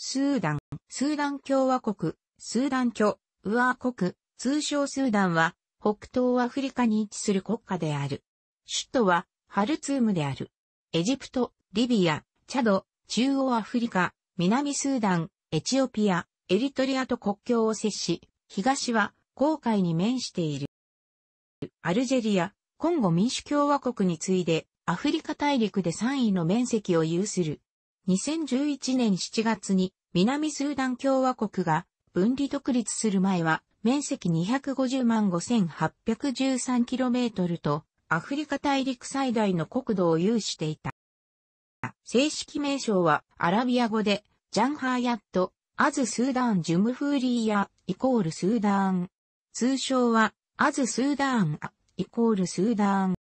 スーダン、スーダン共和国、スーダン共和国、通称スーダンは、北東アフリカに位置する国家である。首都は、ハルツームである。エジプト、リビア、チャド、中央アフリカ、南スーダン、エチオピア、エリトリアと国境を接し、東は、航海に面している。アルジェリア、コンゴ民主共和国に次いで、アフリカ大陸で3位の面積を有する2011年7月に南スーダン共和国が分離独立する前は面積250万 5813km とアフリカ大陸最大の国土を有していた。正式名称はアラビア語でジャンハーヤット、アズスーダンジュムフーリーヤイコールスーダン。通称はアズスーダンイコールスーダン。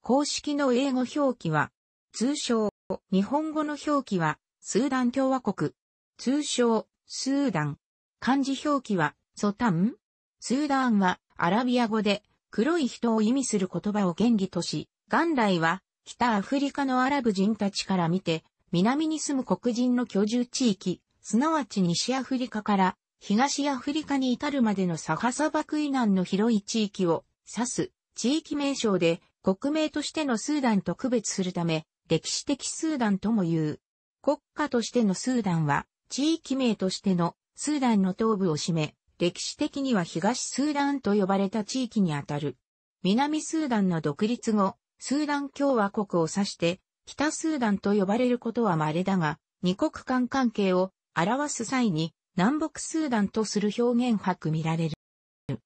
公式の英語表記は通称日本語の表記は、スーダン共和国。通称、スーダン。漢字表記は、ソタンスーダンは、アラビア語で、黒い人を意味する言葉を原義とし、元来は、北アフリカのアラブ人たちから見て、南に住む黒人の居住地域、すなわち西アフリカから、東アフリカに至るまでのサハ砂漠以南の広い地域を指す地域名称で国名としてのスーダンと区別するため、歴史的スーダンとも言う。国家としてのスーダンは、地域名としてのスーダンの東部を占め、歴史的には東スーダンと呼ばれた地域にあたる。南スーダンの独立後、スーダン共和国を指して、北スーダンと呼ばれることは稀だが、二国間関係を表す際に南北スーダンとする表現白見られる。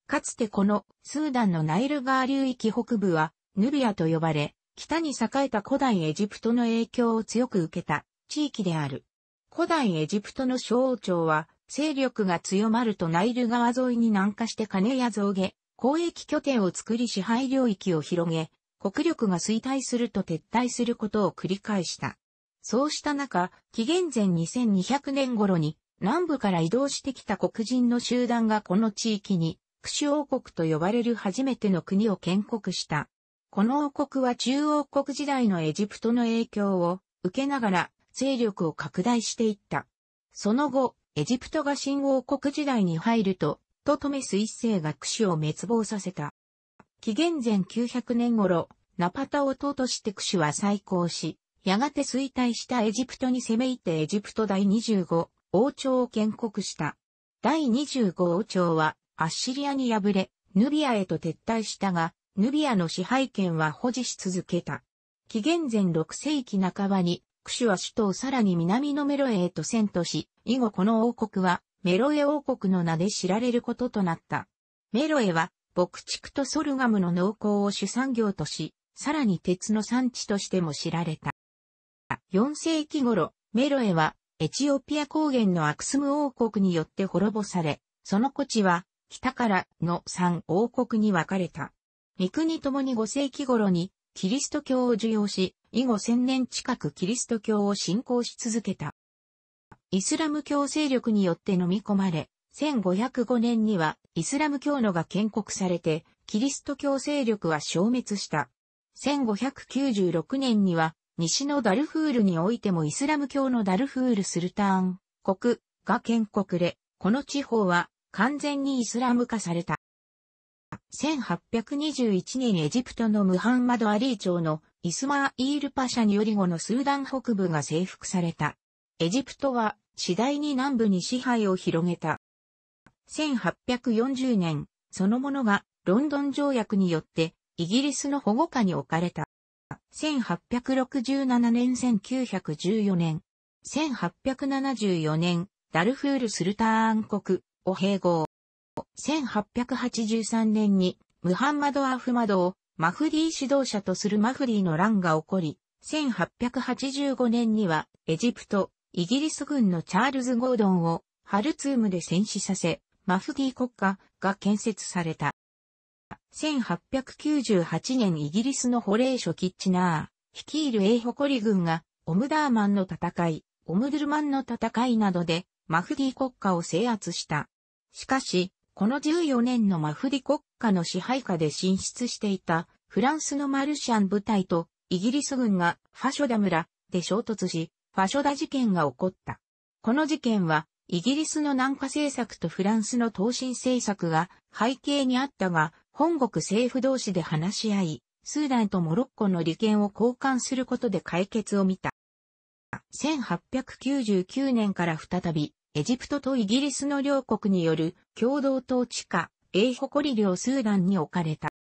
かつてこのスーダンのナイル川流域北部はヌビアと呼ばれ、北に栄えた古代エジプトの影響を強く受けた地域である。古代エジプトの小王朝は、勢力が強まるとナイル川沿いに南下して金や象牙、交易拠点を作り支配領域を広げ、国力が衰退すると撤退することを繰り返した。そうした中、紀元前2200年頃に南部から移動してきた黒人の集団がこの地域に、クシ王国と呼ばれる初めての国を建国した。この王国は中央国時代のエジプトの影響を受けながら勢力を拡大していった。その後、エジプトが新王国時代に入ると、トトメス一世が使を滅亡させた。紀元前900年頃、ナパタを党として使は再興し、やがて衰退したエジプトに攻め入ってエジプト第25王朝を建国した。第25王朝はアッシリアに敗れ、ヌビアへと撤退したが、ヌビアの支配権は保持し続けた。紀元前6世紀半ばに、クシュは首都をさらに南のメロエへと遷都し、以後この王国はメロエ王国の名で知られることとなった。メロエは、牧畜とソルガムの農耕を主産業とし、さらに鉄の産地としても知られた。4世紀頃、メロエはエチオピア高原のアクスム王国によって滅ぼされ、その土地は北からの3王国に分かれた。三国ともに5世紀頃にキリスト教を受容し、以後千年近くキリスト教を信仰し続けた。イスラム教勢力によって飲み込まれ、1505年にはイスラム教のが建国されて、キリスト教勢力は消滅した。1596年には西のダルフールにおいてもイスラム教のダルフールスルターン国が建国で、この地方は完全にイスラム化された。1821年エジプトのムハンマド・アリー朝のイスマーイール・パシャにより後のスーダン北部が征服された。エジプトは次第に南部に支配を広げた。1840年、そのものがロンドン条約によってイギリスの保護下に置かれた。1867年1914年、1874年、ダルフール・スルターン国を併合。1883年に、ムハンマド・アフマドをマフディ指導者とするマフディの乱が起こり、1885年には、エジプト、イギリス軍のチャールズ・ゴードンをハルツームで戦死させ、マフディ国家が建設された。1898年イギリスのホレーショ・キッチナー、率いるエイホコリ軍が、オムダーマンの戦い、オムドゥルマンの戦いなどで、マフディ国家を制圧した。しかし、この14年のマフディ国家の支配下で進出していたフランスのマルシャン部隊とイギリス軍がファショダ村で衝突し、ファショダ事件が起こった。この事件はイギリスの南下政策とフランスの東進政策が背景にあったが、本国政府同士で話し合い、スーダンとモロッコの利権を交換することで解決を見た。1899年から再びエジプトとイギリスの両国による共同統治下、英誇り領スーダンに置かれた。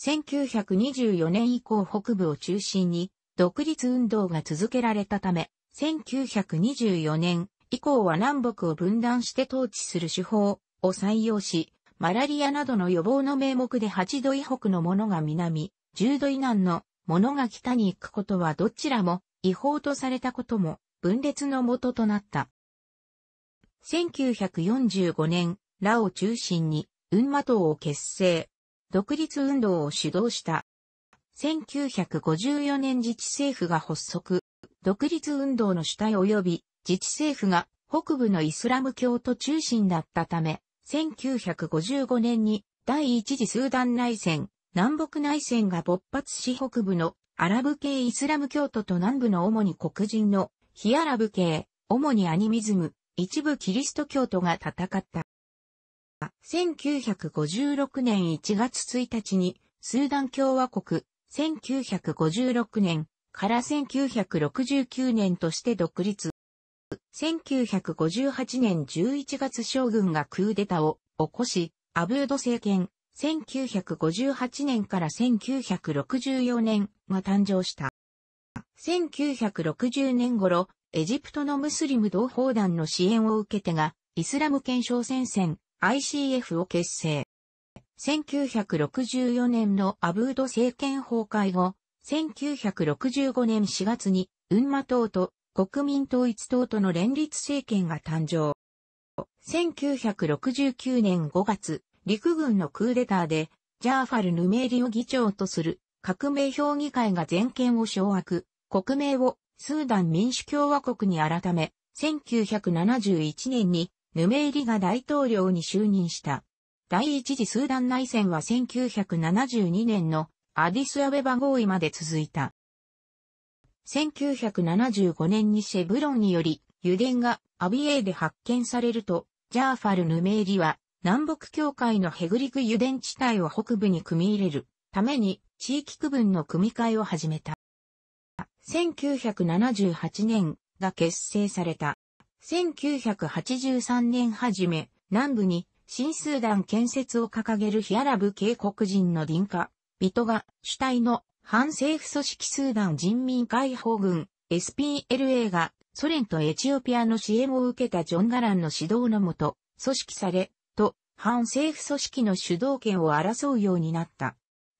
1924年以降北部を中心に独立運動が続けられたため、1924年以降は南北を分断して統治する手法を採用し、マラリアなどの予防の名目で8度以北のものが南、10度以南のものが北に行くことはどちらも違法とされたことも分裂の元となった。1945年、ラを中心に、運馬党を結成。独立運動を主導した。1954年自治政府が発足。独立運動の主体及び自治政府が北部のイスラム教徒中心だったため、1955年に第一次スーダン内戦、南北内戦が勃発し北部のアラブ系イスラム教徒と南部の主に黒人のヒアラブ系、主にアニミズム、一部キリスト教徒が戦った。1956年1月1日にスーダン共和国、1956年から1969年として独立。1958年11月将軍がクーデタを起こし、アブード政権、1958年から1964年が誕生した。1960年頃、エジプトのムスリム同胞団の支援を受けてが、イスラム憲章戦線 ICF を結成。1964年のアブード政権崩壊後、1965年4月に、ウンマ党と国民統一党との連立政権が誕生。1969年5月、陸軍のクーデターで、ジャーファル・ヌメーリを議長とする革命評議会が全権を掌握、国名をスーダン民主共和国に改め、1971年にヌメイリが大統領に就任した。第一次スーダン内戦は1972年のアディスアベバ合意まで続いた。1975年にシェブロンにより油田がアビエーで発見されると、ジャーファル・ヌメイリは南北境界のヘグリク油田地帯を北部に組み入れるために地域区分の組み替えを始めた。1978年が結成された。1983年初め、南部に新スーダン建設を掲げるヒアラブ系黒人の臨家、ビトが主体の反政府組織スーダン人民解放軍 SPLA がソ連とエチオピアの支援を受けたジョン・ガランの指導のもと、組織され、と、反政府組織の主導権を争うようになった。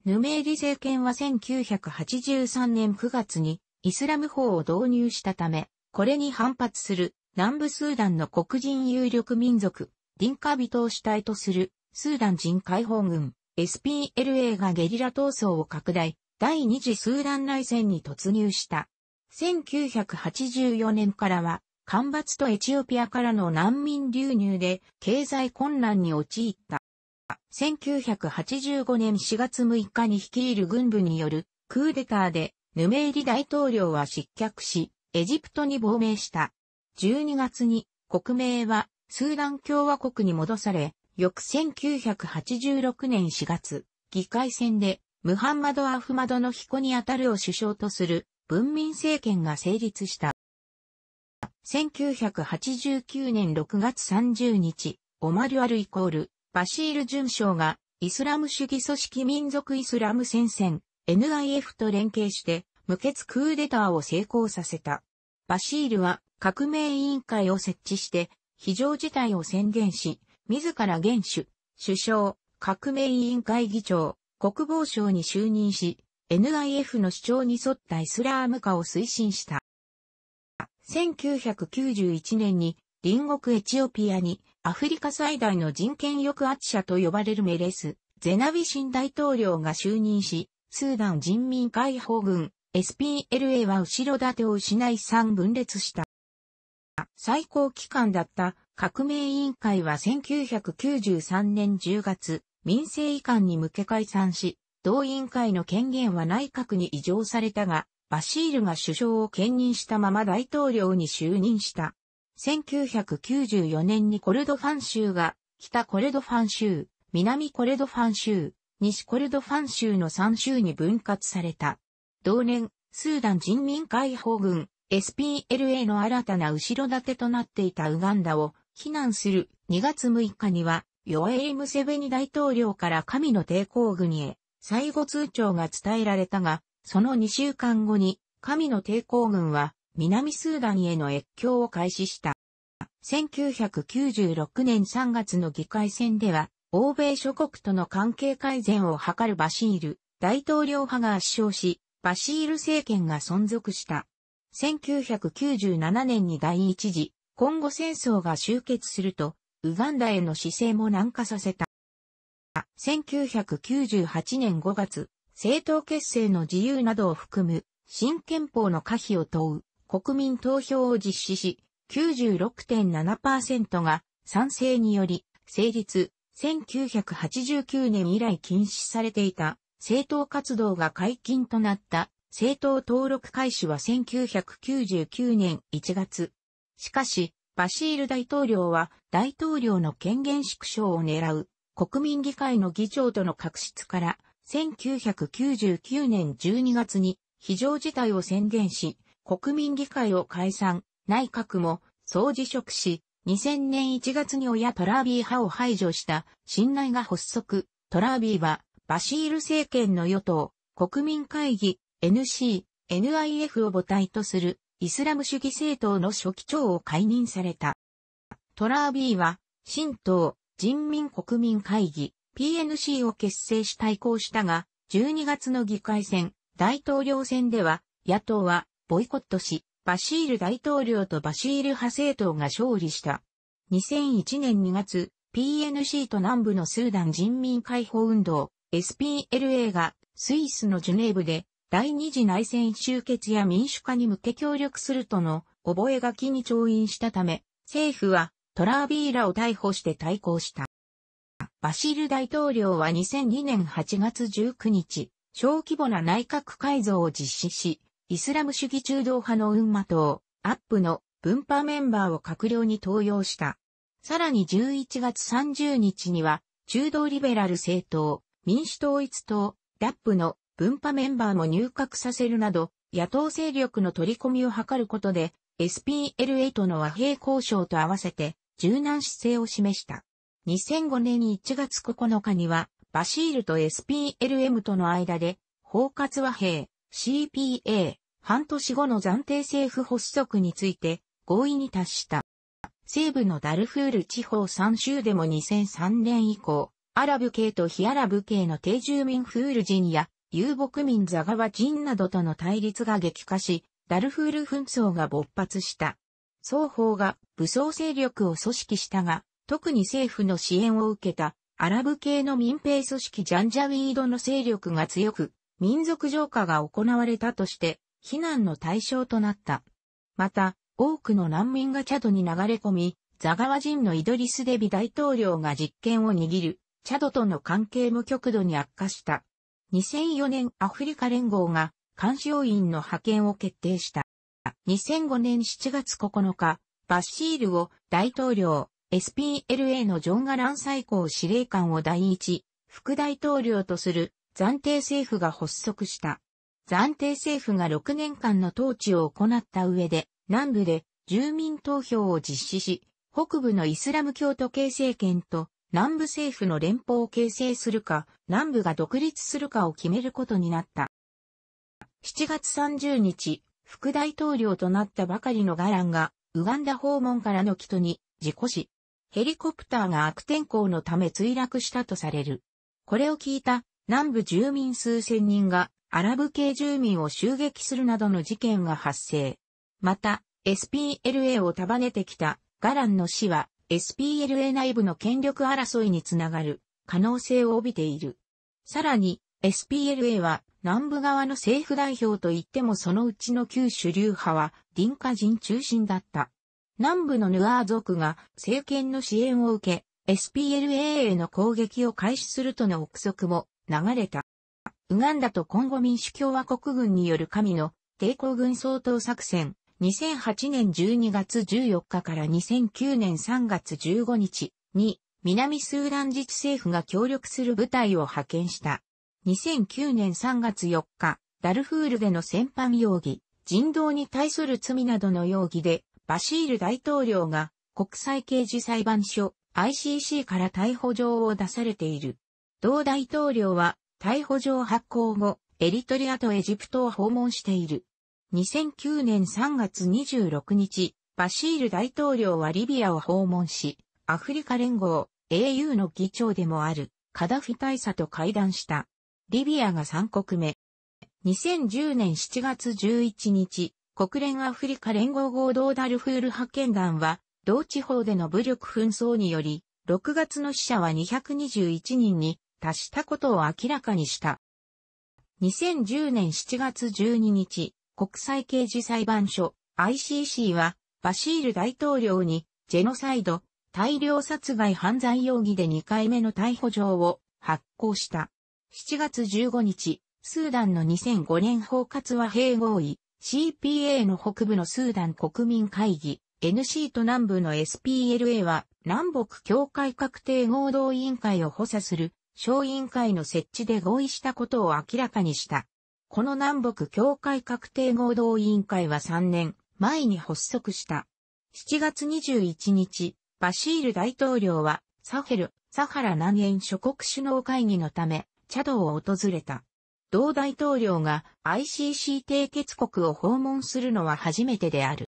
ヌメーリ政権は1983年9月にイスラム法を導入したため、これに反発する南部スーダンの黒人有力民族、ディンカ人を主体とするスーダン人解放軍 SPLA がゲリラ闘争を拡大、第二次スーダン内戦に突入した。1984年からは、干ばつとエチオピアからの難民流入で経済困難に陥った。1985年4月6日に率いる軍部によるクーデターでヌメーリ大統領は失脚し、エジプトに亡命した。12月に国名はスーダン共和国に戻され、翌1986年4月、議会選でムハンマド・アフマドの彦にあたるを首相とする文民政権が成立した。1989年6月30日、オマリュアルイコール、バシール準将がイスラム主義組織民族イスラム戦線 NIF と連携して無血クーデターを成功させた。バシールは革命委員会を設置して非常事態を宣言し、自ら元首、首相、革命委員会議長、国防省に就任し、NIF の主張に沿ったイスラーム化を推進した。1991年に隣国エチオピアにアフリカ最大の人権抑圧者と呼ばれるメレス、ゼナビ新大統領が就任し、スーダン人民解放軍 SPLA は後ろ盾を失い3分裂した。最高機関だった革命委員会は1993年10月、民政移管に向け解散し、同委員会の権限は内閣に移譲されたが、バシールが首相を兼任したまま大統領に就任した。1994年にコルドファン州が、北コルドファン州、南コルドファン州、西コルドファン州の3州に分割された。同年、スーダン人民解放軍 SPLA の新たな後ろ盾となっていたウガンダを非難する2月6日には、ヨエイ・ムセベニ大統領から神の抵抗軍へ、最後通帳が伝えられたが、その2週間後に、神の抵抗軍は、南スーダンへの越境を開始した。1996年3月の議会選では、欧米諸国との関係改善を図るバシール、大統領派が圧勝し、バシール政権が存続した。1997年に第一次、今後戦争が終結すると、ウガンダへの姿勢も軟化させた。1998年5月、政党結成の自由などを含む新憲法の可否を問う国民投票を実施し、96.7%が賛成により成立、1989年以来禁止されていた政党活動が解禁となった政党登録開始は1999年1月。しかし、バシール大統領は大統領の権限縮小を狙う国民議会の議長との確執から1999年12月に非常事態を宣言し、国民議会を解散、内閣も総辞職し、2000年1月に親トラービー派を排除した信頼が発足。トラービーはバシール政権の与党、国民会議、NC、NIF を母体とするイスラム主義政党の初期長を解任された。トラービーは新党、人民国民会議、PNC を結成し対抗したが、12月の議会選、大統領選では、野党はボイコットし、バシール大統領とバシール派政党が勝利した。2001年2月、PNC と南部のスーダン人民解放運動、SPLA がスイスのジュネーブで第二次内戦終結や民主化に向け協力するとの覚書に調印したため、政府はトラービーラを逮捕して対抗した。バシル大統領は2002年8月19日、小規模な内閣改造を実施し、イスラム主義中道派のウンマ党、アップの分派メンバーを閣僚に登用した。さらに11月30日には、中道リベラル政党、民主統一党、ダップの分派メンバーも入閣させるなど、野党勢力の取り込みを図ることで、s p l a との和平交渉と合わせて、柔軟姿勢を示した。2005年1月9日には、バシールと SPLM との間で、包括和平、CPA、半年後の暫定政府発足について合意に達した。西部のダルフール地方3州でも2003年以降、アラブ系と非アラブ系の低住民フール人や遊牧民ザガワ人などとの対立が激化し、ダルフール紛争が勃発した。双方が武装勢力を組織したが、特に政府の支援を受けたアラブ系の民兵組織ジャンジャウィードの勢力が強く、民族浄化が行われたとして、非難の対象となった。また、多くの難民がチャドに流れ込み、ザガワ人のイドリス・デビ大統領が実権を握る、チャドとの関係も極度に悪化した。2004年アフリカ連合が監視要員の派遣を決定した。2005年7月9日、バッシールを大統領、SPLA のジョン・ガラン最高司令官を第一、副大統領とする暫定政府が発足した。暫定政府が6年間の統治を行った上で、南部で住民投票を実施し、北部のイスラム教徒系政権と南部政府の連邦を形成するか、南部が独立するかを決めることになった。7月30日、副大統領となったばかりのガランが、ウガンダ訪問からの帰途に、事故死。ヘリコプターが悪天候のため墜落したとされる。これを聞いた南部住民数千人がアラブ系住民を襲撃するなどの事件が発生。また、SPLA を束ねてきたガランの死は SPLA 内部の権力争いにつながる可能性を帯びている。さらに SPLA は南部側の政府代表といってもそのうちの旧主流派はンカ人中心だった。南部のヌアー族が政権の支援を受け、SPLA への攻撃を開始するとの憶測も流れた。ウガンダとコンゴ民主共和国軍による神の抵抗軍総統作戦、2008年12月14日から2009年3月15日に、南スーダン自治政府が協力する部隊を派遣した。2009年3月4日、ダルフールでの戦犯容疑、人道に対する罪などの容疑で、バシール大統領が国際刑事裁判所 ICC から逮捕状を出されている。同大統領は逮捕状発行後、エリトリアとエジプトを訪問している。2009年3月26日、バシール大統領はリビアを訪問し、アフリカ連合 AU の議長でもあるカダフィ大佐と会談した。リビアが3国目。2010年7月11日、国連アフリカ連合合同ダルフール派遣団は、同地方での武力紛争により、6月の死者は221人に達したことを明らかにした。2010年7月12日、国際刑事裁判所 ICC はバシール大統領にジェノサイド、大量殺害犯罪容疑で2回目の逮捕状を発行した。7月15日、スーダンの2005年包括和平合意 CPA の北部のスーダン国民会議 NC と南部の SPLA は南北境界確定合同委員会を補佐する小委員会の設置で合意したことを明らかにした。この南北協会確定合同委員会は3年前に発足した。7月21日、バシール大統領はサヘル、サハラ南縁諸国首脳会議のため、チャドを訪れた。同大統領が ICC 締結国を訪問するのは初めてである。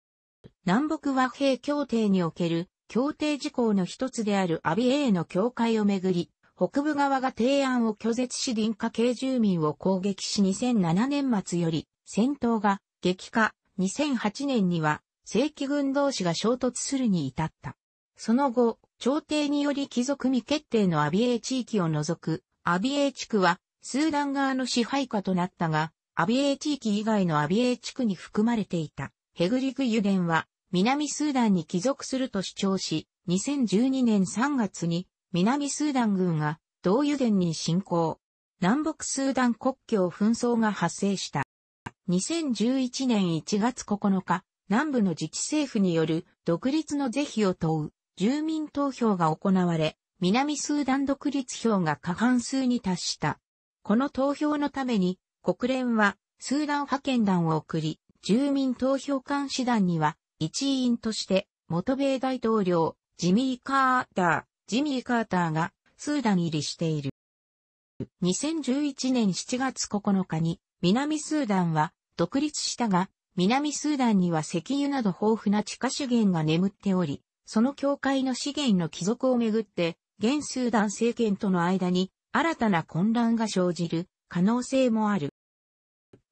南北和平協定における協定事項の一つであるアビエーの協会をめぐり、北部側が提案を拒絶し林家系住民を攻撃し2007年末より戦闘が激化2008年には正規軍同士が衝突するに至った。その後、朝廷により貴族未決定のアビエ地域を除くアビエ地区はスーダン側の支配下となったが、アビエ地域以外のアビエ地区に含まれていたヘグリグ油田は南スーダンに帰属すると主張し、2012年3月に南スーダン軍が同油田に侵攻。南北スーダン国境紛争が発生した。2011年1月9日、南部の自治政府による独立の是非を問う住民投票が行われ、南スーダン独立票が過半数に達した。この投票のために国連はスーダン派遣団を送り、住民投票監視団には一員として元米大統領ジミー・カーダー、ジミー・カーターがスーダン入りしている。2011年7月9日に南スーダンは独立したが、南スーダンには石油など豊富な地下資源が眠っており、その境界の資源の帰属をめぐって、現スーダン政権との間に新たな混乱が生じる可能性もある。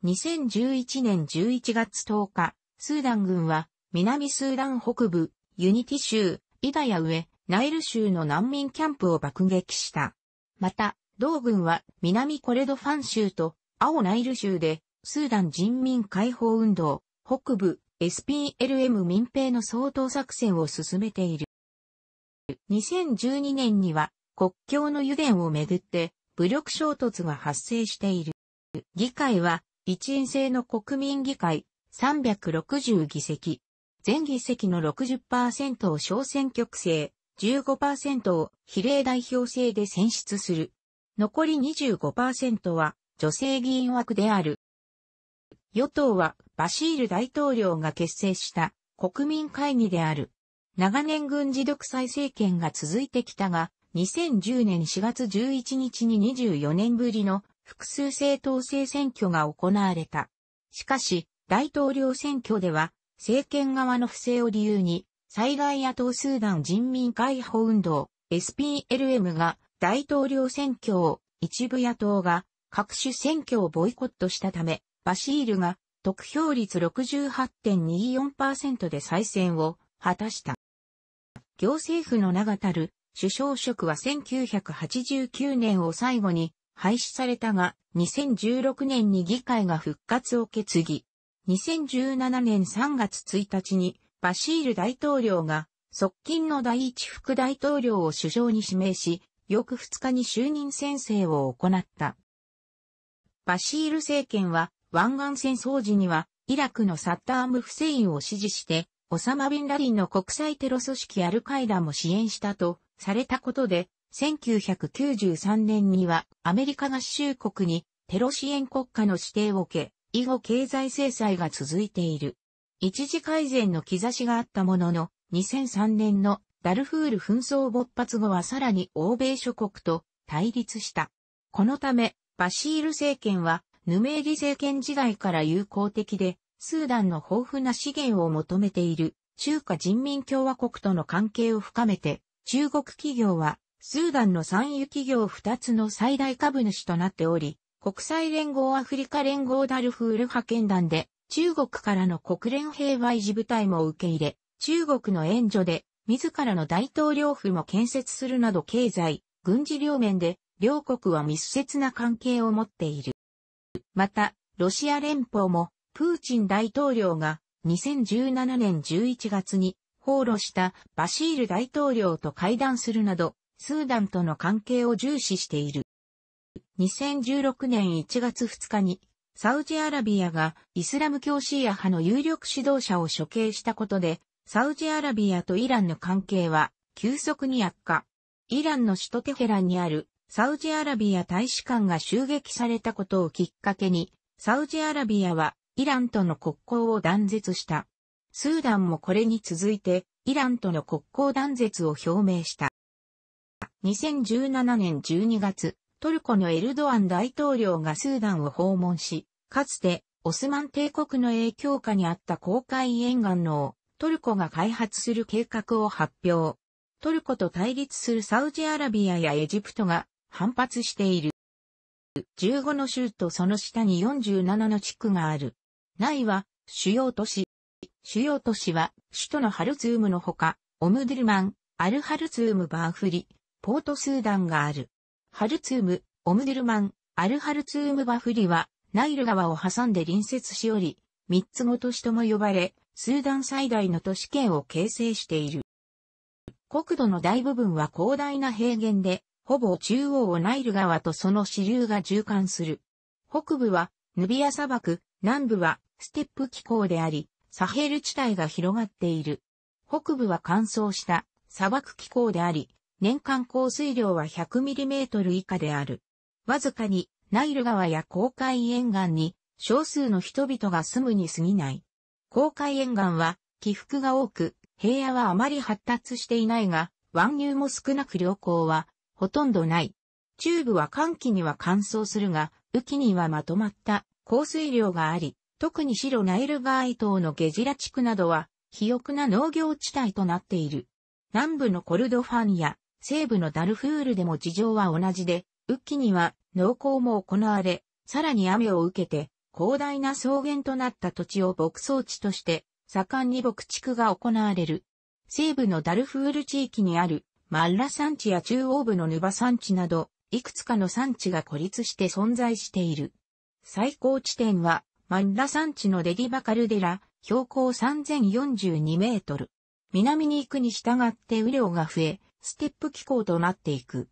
2011年11月10日、スーダン軍は南スーダン北部、ユニティ州、イダヤ上、ナイル州の難民キャンプを爆撃した。また、同軍は南コレドファン州と青ナイル州でスーダン人民解放運動北部 SPLM 民兵の総統作戦を進めている。2012年には国境の油田をめぐって武力衝突が発生している。議会は一員制の国民議会360議席、全議席の60%を小選挙区制、15%を比例代表制で選出する。残り25%は女性議員枠である。与党はバシール大統領が結成した国民会議である。長年軍事独裁政権が続いてきたが、2010年4月11日に24年ぶりの複数政党制選挙が行われた。しかし、大統領選挙では、政権側の不正を理由に、災害野党スーダン人民解放運動 SPLM が大統領選挙を一部野党が各種選挙をボイコットしたため、バシールが得票率68.24%で再選を果たした。行政府の名がたる首相職は1989年を最後に廃止されたが、2016年に議会が復活を決議。2017年3月1日にバシール大統領が、側近の第一副大統領を首相に指名し、翌2日に就任宣誓を行った。バシール政権は、湾岸戦争時には、イラクのサッターム・フセインを支持して、オサマ・ビンラディンの国際テロ組織アルカイダも支援したとされたことで、1993年にはアメリカ合衆国にテロ支援国家の指定を受け、以後経済制裁が続いている。一時改善の兆しがあったものの、2003年のダルフール紛争勃発後はさらに欧米諸国と対立した。このため、バシール政権は、ヌメーリ政権時代から友好的で、スーダンの豊富な資源を求めている中華人民共和国との関係を深めて、中国企業は、スーダンの産油企業2つの最大株主となっており、国際連合アフリカ連合ダルフール派遣団で中国からの国連平和維持部隊も受け入れ、中国の援助で、自らの大統領府も建設するなど経済、軍事両面で、両国は密接な関係を持っている。また、ロシア連邦も、プーチン大統領が、2017年11月に、放露したバシール大統領と会談するなど、スーダンとの関係を重視している。2016年1月2日にサウジアラビアがイスラム教シーア派の有力指導者を処刑したことで、サウジアラビアとイランの関係は急速に悪化。イランの首都テヘランにあるサウジアラビア大使館が襲撃されたことをきっかけに、サウジアラビアはイランとの国交を断絶した。スーダンもこれに続いてイランとの国交断絶を表明した。2017年12月、トルコのエルドアン大統領がスーダンを訪問し、かつてオスマン帝国の影響下にあった公海沿岸のトルコが開発する計画を発表。トルコと対立するサウジアラビアやエジプトが反発している。15の州とその下に47の地区がある。内は主要都市。主要都市は首都のハルツームのほか、オムドゥルマン、アルハルツームバーフリ、ポートスーダンがある。ハルツーム、オムデルマン、アルハルツームバフリは、ナイル川を挟んで隣接しおり、三つご都市とも呼ばれ、スーダン最大の都市圏を形成している。国土の大部分は広大な平原で、ほぼ中央をナイル川とその支流が循環する。北部はヌビア砂漠、南部はステップ気候であり、サヘル地帯が広がっている。北部は乾燥した砂漠気候であり、年間降水量は 100mm 以下である。わずかに、ナイル川や公海沿岸に、少数の人々が住むに過ぎない。公海沿岸は、起伏が多く、平野はあまり発達していないが、湾流も少なく良好は、ほとんどない。中部は寒気には乾燥するが、雨季にはまとまった降水量があり、特に白ナイル川伊東のゲジラ地区などは、肥沃な農業地帯となっている。南部のコルドファンや西部のダルフールでも事情は同じで、雨季には農耕も行われ、さらに雨を受けて、広大な草原となった土地を牧草地として、盛んに牧畜が行われる。西部のダルフール地域にある、マッラ山地や中央部のヌバ山地など、いくつかの山地が孤立して存在している。最高地点は、マッラ山地のデディバカルデラ、標高3042メートル。南に行くに従って雨量が増え、ステップ気候となっていく。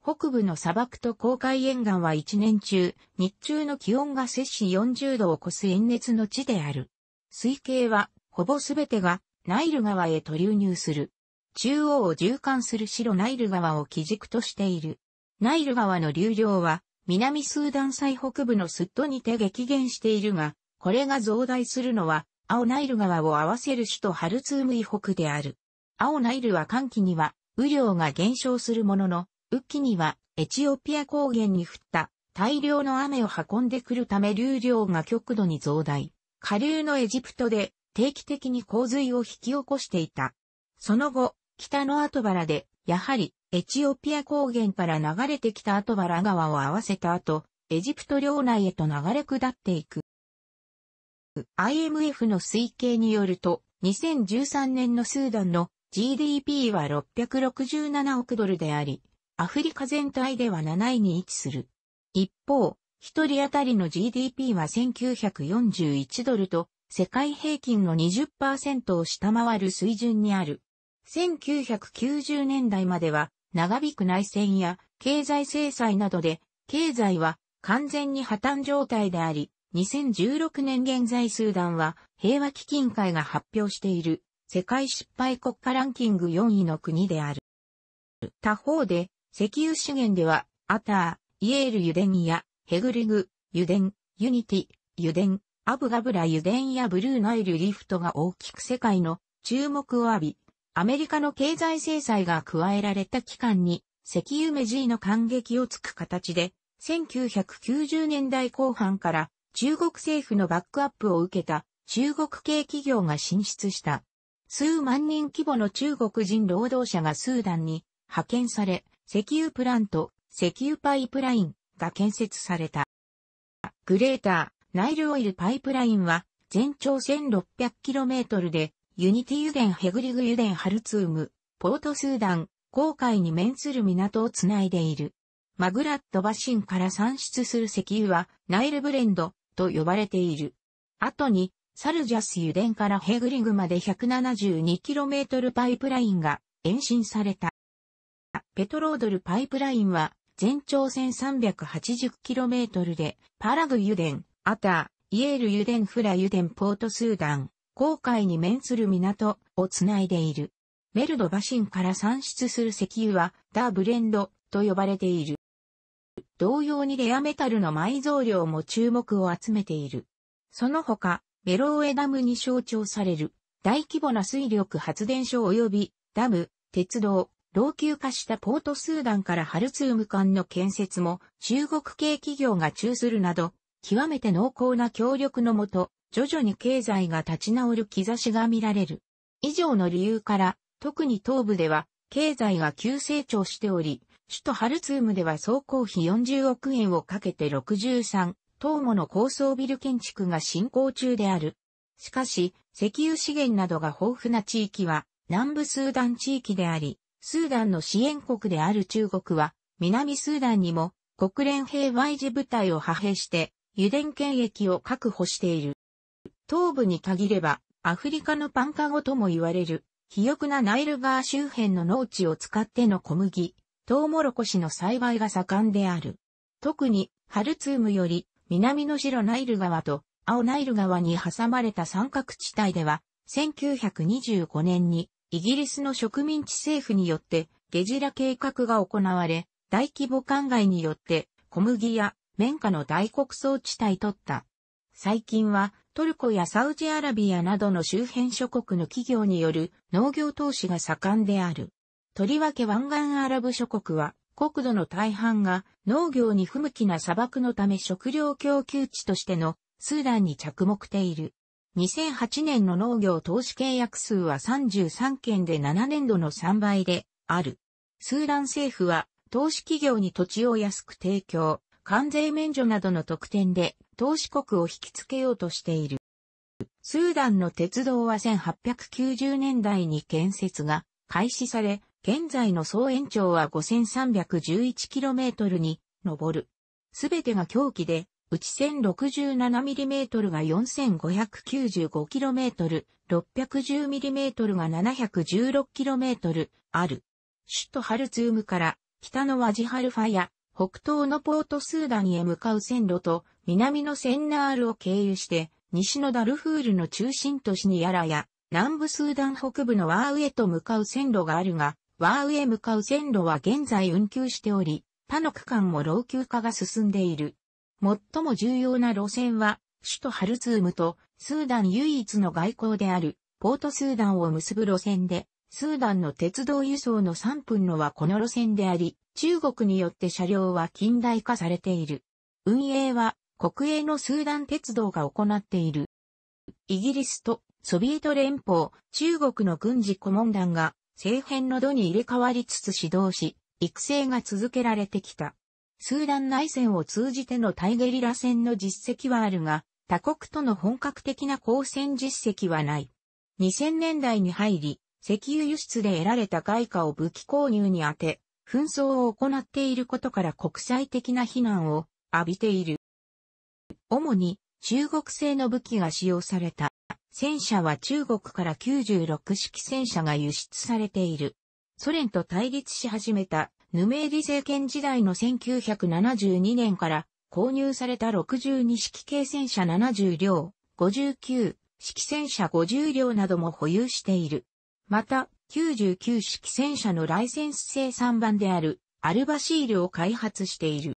北部の砂漠と黄海沿岸は一年中、日中の気温が摂氏40度を超す炎熱の地である。水系は、ほぼすべてが、ナイル川へと流入する。中央を循環する白ナイル川を基軸としている。ナイル川の流量は、南スーダン最北部のスッドにて激減しているが、これが増大するのは、青ナイル川を合わせる首都ハルツーム以北である。青ナイルは寒気には雨量が減少するものの、雨季にはエチオピア高原に降った大量の雨を運んでくるため流量が極度に増大。下流のエジプトで定期的に洪水を引き起こしていた。その後、北の後原で、やはりエチオピア高原から流れてきた後原川を合わせた後、エジプト領内へと流れ下っていく。IMF の推計によると、2013年のスーダンの GDP は667億ドルであり、アフリカ全体では7位に位置する。一方、一人当たりの GDP は1941ドルと、世界平均の20%を下回る水準にある。1990年代までは、長引く内戦や経済制裁などで、経済は完全に破綻状態であり、2016年現在スーダンは平和基金会が発表している世界失敗国家ランキング4位の国である。他方で、石油資源では、アター、イエール油田や、ヘグリグ、油田、ユニティ、油田、アブガブラ油田やブルーナイルリフトが大きく世界の注目を浴び、アメリカの経済制裁が加えられた期間に、石油メジーの感激をつく形で、1990年代後半から中国政府のバックアップを受けた中国系企業が進出した。数万人規模の中国人労働者がスーダンに派遣され、石油プラント、石油パイプラインが建設された。グレーター、ナイルオイルパイプラインは全長 1600km で、ユニティ油田ヘグリグ油田ハルツーム、ポートスーダン、航海に面する港をつないでいる。マグラットバシンから産出する石油はナイルブレンドと呼ばれている。後にサルジャス油田からヘグリグまで 172km パイプラインが延伸された。ペトロードルパイプラインは全長 1380km でパラグ油田、アター、イエール油田フラ油田ポートスーダン、航海に面する港をつないでいる。メルドバシンから産出する石油はダーブレンドと呼ばれている。同様にレアメタルの埋蔵量も注目を集めている。その他、メローエダムに象徴される、大規模な水力発電所及び、ダム、鉄道、老朽化したポートスーダンからハルツーム間の建設も中国系企業が中するなど、極めて濃厚な協力のもと、徐々に経済が立ち直る兆しが見られる。以上の理由から、特に東部では、経済が急成長しており、首都ハルツームでは総工費40億円をかけて63東もの高層ビル建築が進行中である。しかし、石油資源などが豊富な地域は南部スーダン地域であり、スーダンの支援国である中国は南スーダンにも国連平和維持部隊を派兵して油田権益を確保している。東部に限ればアフリカのパンカゴとも言われる肥沃なナイル川周辺の農地を使っての小麦、トウモロコシの栽培が盛んである。特にハルツームより南の白ナイル川と青ナイル川に挟まれた三角地帯では、1925年にイギリスの植民地政府によってゲジラ計画が行われ、大規模灌漑によって小麦や綿花の大穀倉地帯取った。最近はトルコやサウジアラビアなどの周辺諸国の企業による農業投資が盛んである。とりわけ湾岸アラブ諸国は国土の大半が農業に不向きな砂漠のため食料供給地としてのスーダンに着目ている。2008年の農業投資契約数は33件で7年度の3倍である。スーダン政府は投資企業に土地を安く提供、関税免除などの特典で投資国を引き付けようとしている。スーダンの鉄道は1890年代に建設が開始され、現在の総延長は 5311km に上る。すべてが狂気で、うち 1067mm が 4595km、610mm が 716km ある。首都ハルツームから北のワジハルファや北東のポートスーダンへ向かう線路と南のセンナールを経由して西のダルフールの中心都市にやらや南部スーダン北部のワーウへと向かう線路があるが、ワーウへ向かう線路は現在運休しており、他の区間も老朽化が進んでいる。最も重要な路線は、首都ハルツームとスーダン唯一の外交であるポートスーダンを結ぶ路線で、スーダンの鉄道輸送の3分のはこの路線であり、中国によって車両は近代化されている。運営は国営のスーダン鉄道が行っている。イギリスとソビエト連邦、中国の軍事顧問団が政変の度に入れ替わりつつ指導し、育成が続けられてきた。スーダン内戦を通じての対ゲリラ戦の実績はあるが、他国との本格的な交戦実績はない。2000年代に入り、石油輸出で得られた外貨を武器購入に当て、紛争を行っていることから国際的な非難を浴びている。主に中国製の武器が使用された。戦車は中国から96式戦車が輸出されている。ソ連と対立し始めたヌメーリ政権時代の1972年から購入された62式軽戦車70両、59式戦車50両なども保有している。また、99式戦車のライセンス生産版であるアルバシールを開発している。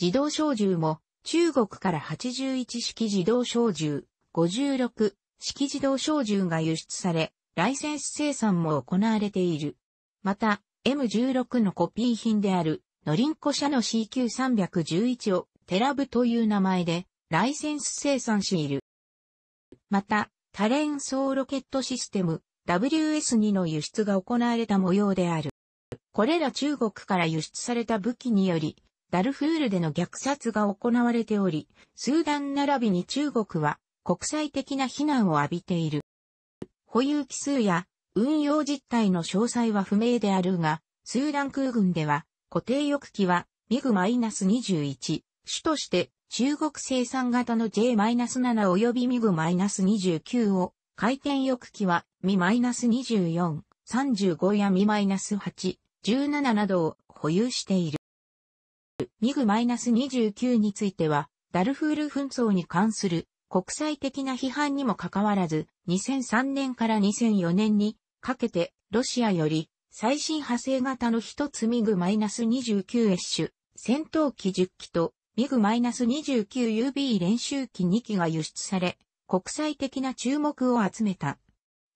自動小銃も中国から81式自動小銃、56式自動小銃が輸出され、ライセンス生産も行われている。また、M16 のコピー品である、ノリンコ社の CQ311 をテラブという名前でライセンス生産している。また、多連装ロケットシステム WS2 の輸出が行われた模様である。これら中国から輸出された武器により、ダルフールでの虐殺が行われており、スーダン並びに中国は国際的な非難を浴びている。保有機数や運用実態の詳細は不明であるが、スーダン空軍では固定翼機はミグ -21 主として中国生産型の J-7 及びミグ -29 を回転翼機はミ -24、35やミ -8、17などを保有している。ミグ -29 についてはダルフール紛争に関する国際的な批判にもかかわらず、2003年から2004年にかけて、ロシアより最新派生型の一つミグ -29 s ッ戦闘機10機とミグ -29UB 練習機2機が輸出され、国際的な注目を集めた。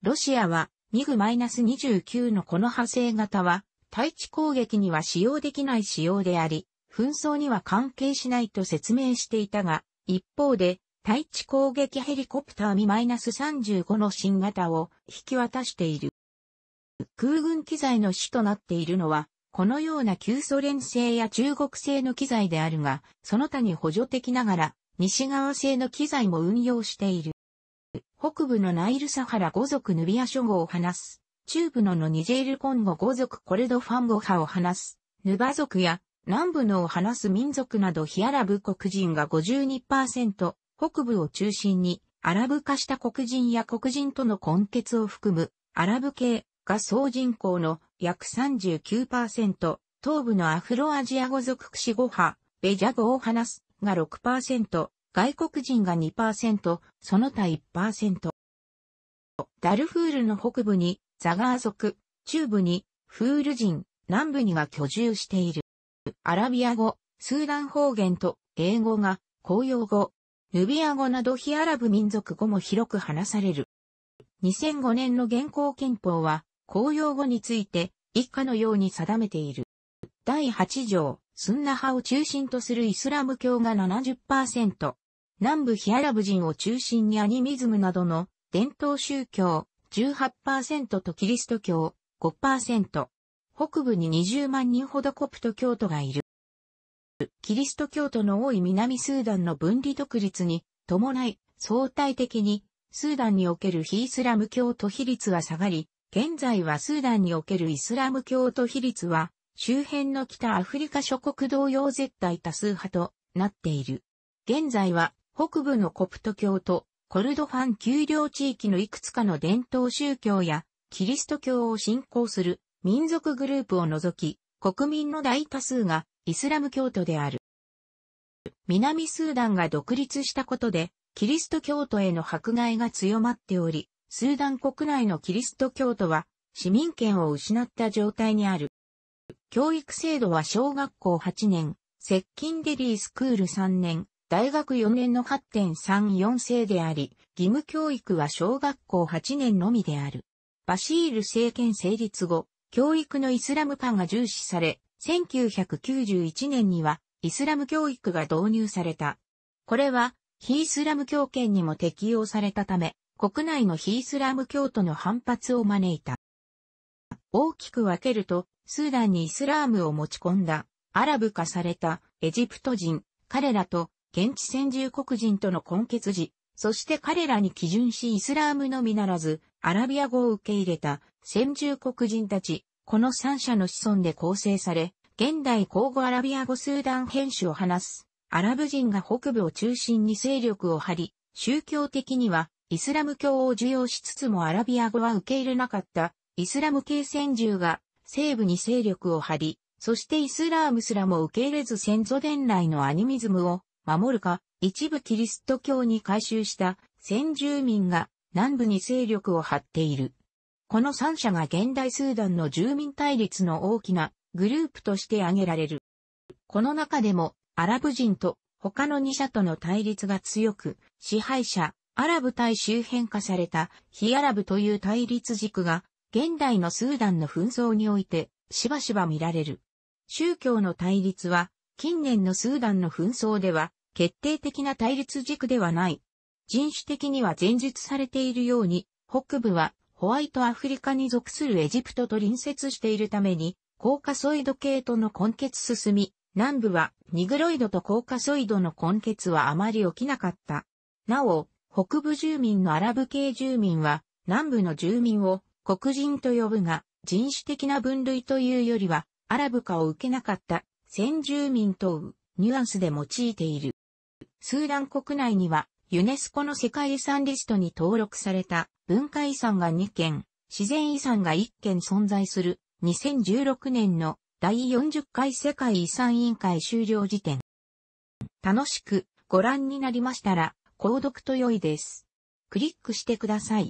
ロシアはミグ -29 のこの派生型は、対地攻撃には使用できない仕様であり、紛争には関係しないと説明していたが、一方で、対地攻撃ヘリコプターナス3 5の新型を引き渡している。空軍機材の主となっているのは、このような旧ソ連製や中国製の機材であるが、その他に補助的ながら、西側製の機材も運用している。北部のナイルサハラ五族ヌビア諸語を話す。中部ののニジェールコンゴ五族コルドファンゴ派を話す。ヌバ族や南部のを話す民族などヒアラブ黒人が52%、北部を中心に、アラブ化した黒人や黒人との根血を含むアラブ系が総人口の約39%、東部のアフロアジア語族クシ語派、ベジャ語を話すが6%、外国人が2%、その他1%。ダルフールの北部にザガー族、中部にフール人、南部には居住している。アラビア語、スーダン方言と英語が公用語、ヌビア語など非アラブ民族語も広く話される。2005年の現行憲法は、公用語について、以下のように定めている。第8条、スンナ派を中心とするイスラム教が70%、南部非アラブ人を中心にアニミズムなどの伝統宗教18%とキリスト教5%、北部に20万人ほどコプト教徒がいる。キリスト教徒の多い南スーダンの分離独立に伴い、相対的にスーダンにおける非イスラム教徒比率は下がり、現在はスーダンにおけるイスラム教徒比率は周辺の北アフリカ諸国同様絶対多数派となっている。現在は北部のコプト教とコルドファン丘陵地域のいくつかの伝統宗教やキリスト教を信仰する民族グループを除き国民の大多数がイスラム教徒である。南スーダンが独立したことで、キリスト教徒への迫害が強まっており、スーダン国内のキリスト教徒は市民権を失った状態にある。教育制度は小学校8年、接近デリースクール3年、大学4年の8.34世であり、義務教育は小学校8年のみである。バシール政権成立後、教育のイスラム化が重視され、1991年にはイスラム教育が導入された。これは非イスラム教圏にも適用されたため、国内の非イスラム教徒の反発を招いた。大きく分けると、スーダンにイスラームを持ち込んだ、アラブ化されたエジプト人、彼らと現地先住国人との混血時、そして彼らに基準しイスラームのみならず、アラビア語を受け入れた先住国人たち、この三者の子孫で構成され、現代交互アラビア語スーダン編集を話す、アラブ人が北部を中心に勢力を張り、宗教的にはイスラム教を受容しつつもアラビア語は受け入れなかったイスラム系先住が西部に勢力を張り、そしてイスラームすらも受け入れず先祖伝来のアニミズムを守るか、一部キリスト教に改宗した先住民が南部に勢力を張っている。この三者が現代スーダンの住民対立の大きなグループとして挙げられる。この中でも、アラブ人と他の二社との対立が強く、支配者、アラブ対周辺化された、非アラブという対立軸が、現代のスーダンの紛争において、しばしば見られる。宗教の対立は、近年のスーダンの紛争では、決定的な対立軸ではない。人種的には前述されているように、北部はホワイトアフリカに属するエジプトと隣接しているために、コーカソイド系との根結進み、南部はニグロイドとコーカソイドの根結はあまり起きなかった。なお、北部住民のアラブ系住民は、南部の住民を黒人と呼ぶが、人種的な分類というよりは、アラブ化を受けなかった先住民とニュアンスで用いている。スーダン国内には、ユネスコの世界遺産リストに登録された文化遺産が2件、自然遺産が1件存在する2016年の第40回世界遺産委員会終了時点。楽しくご覧になりましたら、購読と良いです。クリックしてください。